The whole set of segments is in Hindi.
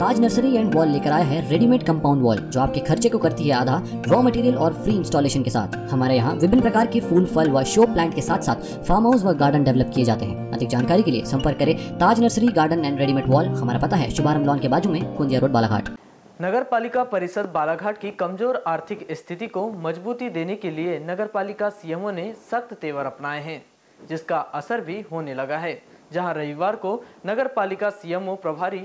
ताज नर्सरी एंड वॉल लेकर आया है रेडीमेड कंपाउंड वॉल जो आपके खर्चे को करती है आधा रॉ मटेरियल और फ्री इंस्टॉलेशन के साथ हमारे यहाँ विभिन्न प्रकार के फूल फल व शो प्लांट के साथ साथ फार्म हाउस व गार्डन डेवलप किए जाते हैं अधिक जानकारी के लिए संपर्क करें Taj nursery garden and readymade wall हमारा पता है शुभारंभ लॉन के बाजू में कुंदिया रोड बालाघाट नगर पालिका परिषद बालाघाट की कमजोर आर्थिक स्थिति को मजबूती देने के लिए नगर पालिका सीएमओ ने सख्त तेवर अपनाए हैं जिसका असर भी होने लगा है जहां रविवार को नगर पालिका सीएमओ प्रभारी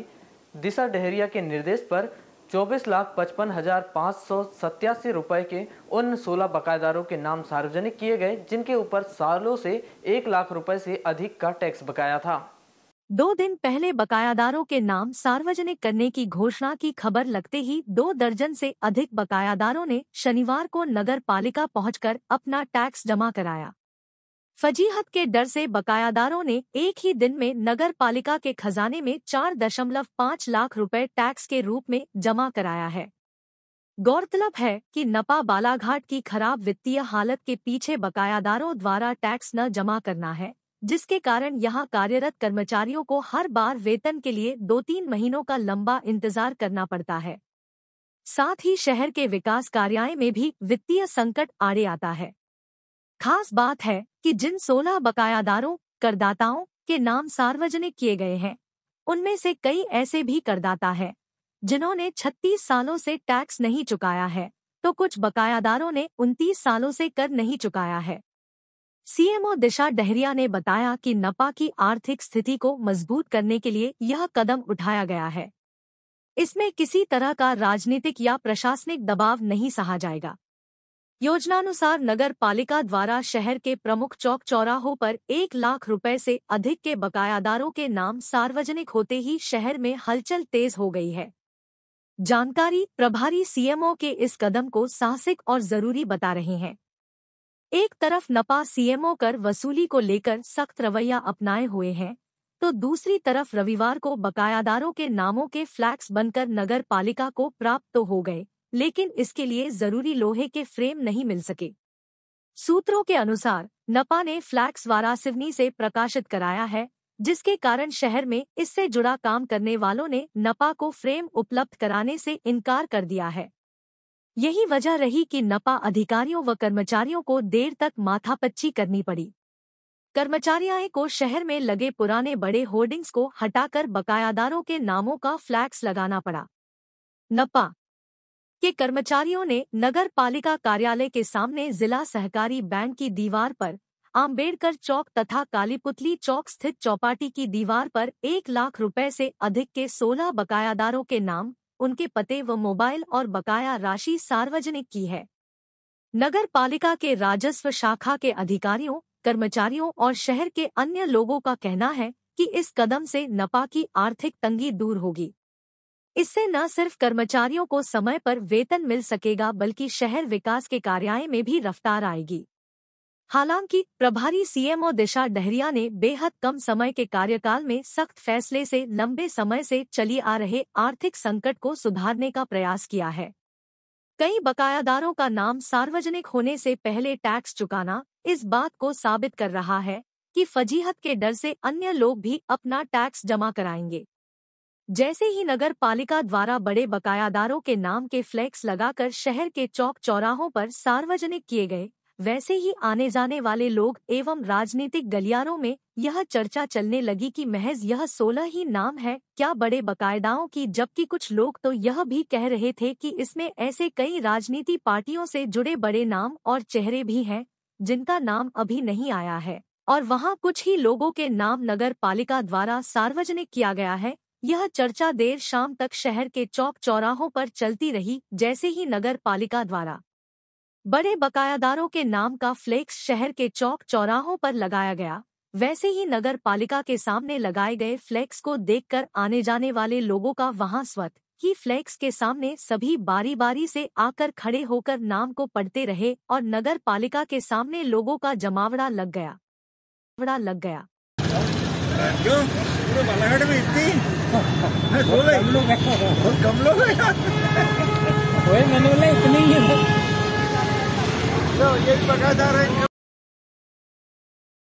दिशा डहरिया के निर्देश पर चौबीस लाख पचपन हजार पाँच सौ सत्यासी रुपये के उन सोलह बकायेदारों के नाम सार्वजनिक किए गए जिनके ऊपर सालों से एक लाख रुपए से अधिक का टैक्स बकाया था दो दिन पहले बकायादारों के नाम सार्वजनिक करने की घोषणा की खबर लगते ही दो दर्जन से अधिक बकायादारों ने शनिवार को नगर पालिका पहुँच अपना टैक्स जमा कराया फजीहत के डर से बकायादारों ने एक ही दिन में नगर पालिका के खजाने में चार दशमलव पाँच लाख रुपए टैक्स के रूप में जमा कराया है गौरतलब है कि नपा बालाघाट की खराब वित्तीय हालत के पीछे बकायादारों द्वारा टैक्स न जमा करना है जिसके कारण यहां कार्यरत कर्मचारियों को हर बार वेतन के लिए दो तीन महीनों का लंबा इंतजार करना पड़ता है साथ ही शहर के विकास कार्याय में भी वित्तीय संकट आड़े आता है खास बात है कि जिन 16 बकायादारों करदाताओं के नाम सार्वजनिक किए गए हैं उनमें से कई ऐसे भी करदाता हैं जिन्होंने 36 सालों से टैक्स नहीं चुकाया है तो कुछ बकायादारों ने 29 सालों से कर नहीं चुकाया है सीएमओ दिशा डहरिया ने बताया कि नपा की आर्थिक स्थिति को मजबूत करने के लिए यह कदम उठाया गया है इसमें किसी तरह का राजनीतिक या प्रशासनिक दबाव नहीं सहा जाएगा योजनानुसार नगर पालिका द्वारा शहर के प्रमुख चौक चौराहों पर एक लाख रुपए से अधिक के बकायादारों के नाम सार्वजनिक होते ही शहर में हलचल तेज हो गई है जानकारी प्रभारी सीएमओ के इस कदम को साहसिक और जरूरी बता रहे हैं एक तरफ नपा सीएमओ कर वसूली को लेकर सख्त रवैया अपनाए हुए हैं तो दूसरी तरफ रविवार को बकायादारों के नामों के फ्लैक्स बनकर नगर पालिका को प्राप्त तो हो गए लेकिन इसके लिए जरूरी लोहे के फ्रेम नहीं मिल सके सूत्रों के अनुसार नपा ने फ्लैक्स वारासिवनी से प्रकाशित कराया है जिसके कारण शहर में इससे जुड़ा काम करने वालों ने नपा को फ्रेम उपलब्ध कराने से इनकार कर दिया है यही वजह रही कि नपा अधिकारियों व कर्मचारियों को देर तक माथापच्ची करनी पड़ी कर्मचारियाएं को शहर में लगे पुराने बड़े होर्डिंग्स को हटाकर बकायादारों के नामों का फ्लैक्स लगाना पड़ा नपा के कर्मचारियों ने नगर पालिका कार्यालय के सामने जिला सहकारी बैंक की दीवार पर आम्बेडकर चौक तथा कालीपुतली चौक स्थित चौपाटी की दीवार पर एक लाख रुपए से अधिक के सोलह बकायादारों के नाम उनके पते व मोबाइल और बकाया राशि सार्वजनिक की है नगर पालिका के राजस्व शाखा के अधिकारियों कर्मचारियों और शहर के अन्य लोगों का कहना है कि इस कदम से नपा की आर्थिक तंगी दूर होगी इससे न सिर्फ कर्मचारियों को समय पर वेतन मिल सकेगा बल्कि शहर विकास के कार्याय में भी रफ्तार आएगी हालांकि प्रभारी सीएमओ दिशा डहरिया ने बेहद कम समय के कार्यकाल में सख्त फैसले से लंबे समय से चली आ रहे आर्थिक संकट को सुधारने का प्रयास किया है कई बकायादारों का नाम सार्वजनिक होने से पहले टैक्स चुकाना इस बात को साबित कर रहा है कि फजीहत के डर से अन्य लोग भी अपना टैक्स जमा कराएंगे जैसे ही नगर पालिका द्वारा बड़े बकायादारों के नाम के फ्लैक्स लगाकर शहर के चौक चौराहों पर सार्वजनिक किए गए वैसे ही आने जाने वाले लोग एवं राजनीतिक गलियारों में यह चर्चा चलने लगी कि महज यह सोलह ही नाम है क्या बड़े बकायदाओं की जबकि कुछ लोग तो यह भी कह रहे थे कि इसमें ऐसे कई राजनीति पार्टियों से जुड़े बड़े नाम और चेहरे भी हैं जिनका नाम अभी नहीं आया है और वहाँ कुछ ही लोगों के नाम नगर पालिका द्वारा सार्वजनिक किया गया है यह चर्चा देर शाम तक शहर के चौक चौराहों पर चलती रही जैसे ही नगर पालिका द्वारा बड़े बकायादारों के नाम का फ्लेक्स शहर के चौक चौराहों पर लगाया गया वैसे ही नगर पालिका के सामने लगाए गए फ्लैक्स को देखकर आने जाने वाले लोगों का वहां स्वत ही फ्लेक्स के सामने सभी बारी बारी से आकर खड़े होकर नाम को पढ़ते रहे और नगर पालिका के सामने लोगों का जमावड़ा लग गया लग गया क्यों? बालाघाट में इतनी कम लोग कम लोग हैं वही मैंने बोला इतने ही है तो ये पकाता रहे